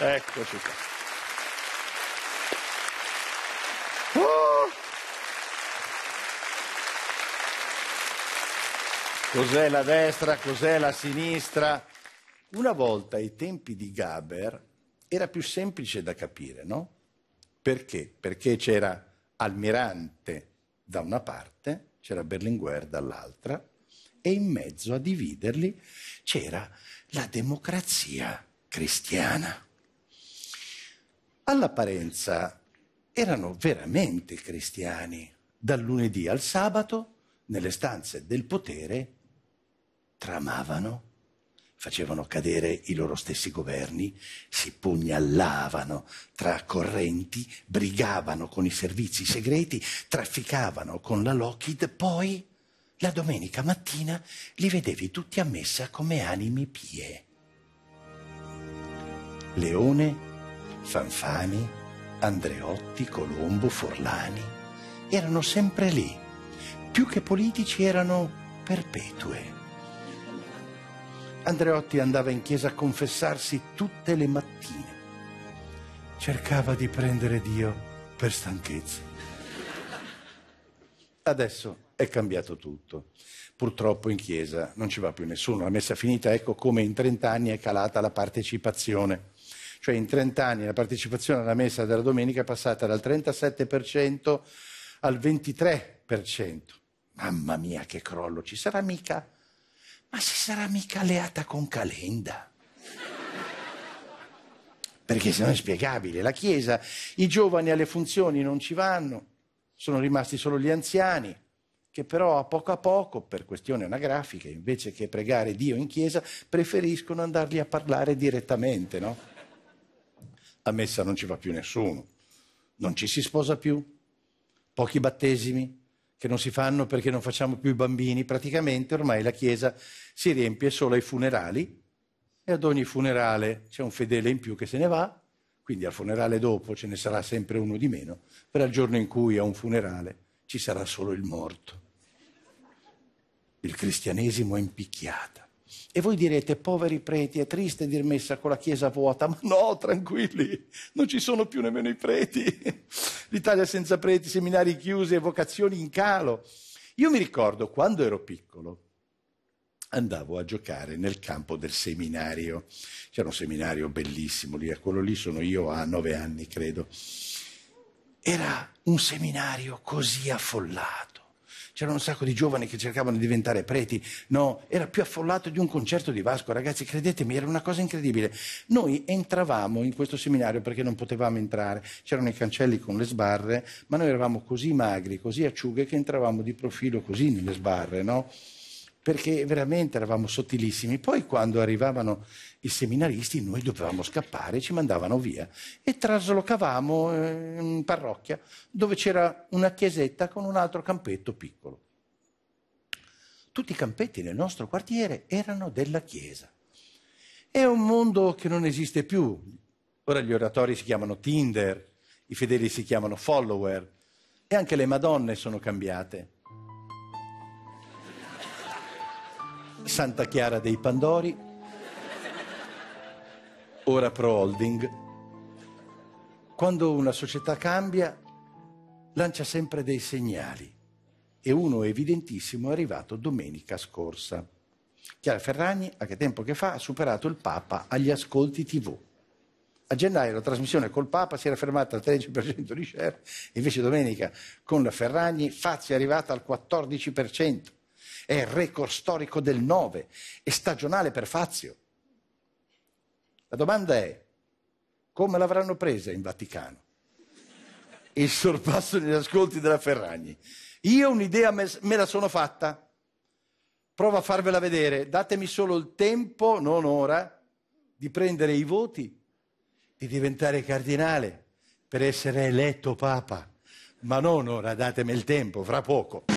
Eccoci qua. Uh! Cos'è la destra, cos'è la sinistra? Una volta ai tempi di Gaber era più semplice da capire, no? Perché? Perché c'era Almirante da una parte, c'era Berlinguer dall'altra e in mezzo a dividerli c'era la democrazia cristiana all'apparenza erano veramente cristiani, dal lunedì al sabato, nelle stanze del potere, tramavano, facevano cadere i loro stessi governi, si pugnalavano tra correnti, brigavano con i servizi segreti, trafficavano con la Lockheed, poi la domenica mattina li vedevi tutti a messa come animi pie. Leone Fanfani, Andreotti, Colombo, Forlani, erano sempre lì. Più che politici erano perpetue. Andreotti andava in chiesa a confessarsi tutte le mattine. Cercava di prendere Dio per stanchezza. Adesso è cambiato tutto. Purtroppo in chiesa non ci va più nessuno. La messa finita, ecco come in 30 anni è calata la partecipazione cioè in 30 anni la partecipazione alla messa della domenica è passata dal 37% al 23%. Mamma mia che crollo, ci sarà mica? Ma si sarà mica alleata con Calenda? Perché se no è spiegabile, la Chiesa, i giovani alle funzioni non ci vanno, sono rimasti solo gli anziani, che però a poco a poco, per questioni anagrafiche, invece che pregare Dio in Chiesa, preferiscono andargli a parlare direttamente, no? a messa non ci va più nessuno, non ci si sposa più, pochi battesimi che non si fanno perché non facciamo più i bambini, praticamente ormai la Chiesa si riempie solo ai funerali e ad ogni funerale c'è un fedele in più che se ne va, quindi al funerale dopo ce ne sarà sempre uno di meno, per il giorno in cui a un funerale ci sarà solo il morto. Il cristianesimo è impicchiata. E voi direte, poveri preti, è triste dir messa con la chiesa vuota, ma no, tranquilli, non ci sono più nemmeno i preti. L'Italia senza preti, seminari chiusi, vocazioni in calo. Io mi ricordo quando ero piccolo, andavo a giocare nel campo del seminario. C'era un seminario bellissimo lì, a eh, quello lì sono io a nove anni, credo. Era un seminario così affollato c'erano un sacco di giovani che cercavano di diventare preti, no, era più affollato di un concerto di Vasco, ragazzi, credetemi, era una cosa incredibile. Noi entravamo in questo seminario perché non potevamo entrare, c'erano i cancelli con le sbarre, ma noi eravamo così magri, così acciughe che entravamo di profilo così nelle sbarre, no? perché veramente eravamo sottilissimi. Poi quando arrivavano i seminaristi noi dovevamo scappare, ci mandavano via e traslocavamo eh, in parrocchia dove c'era una chiesetta con un altro campetto piccolo. Tutti i campetti nel nostro quartiere erano della chiesa. È un mondo che non esiste più. Ora gli oratori si chiamano Tinder, i fedeli si chiamano follower e anche le Madonne sono cambiate Santa Chiara dei Pandori, ora Pro Holding. Quando una società cambia, lancia sempre dei segnali e uno evidentissimo è arrivato domenica scorsa. Chiara Ferragni, a che tempo che fa, ha superato il Papa agli ascolti TV. A gennaio la trasmissione col Papa si era fermata al 13% di share, invece domenica con la Ferragni Fazio è arrivata al 14% è il record storico del 9, è stagionale per Fazio. La domanda è, come l'avranno presa in Vaticano? Il sorpasso negli ascolti della Ferragni. Io un'idea me la sono fatta provo a farvela vedere, datemi solo il tempo, non ora, di prendere i voti, di diventare cardinale per essere eletto papa, ma non ora, datemi il tempo, fra poco.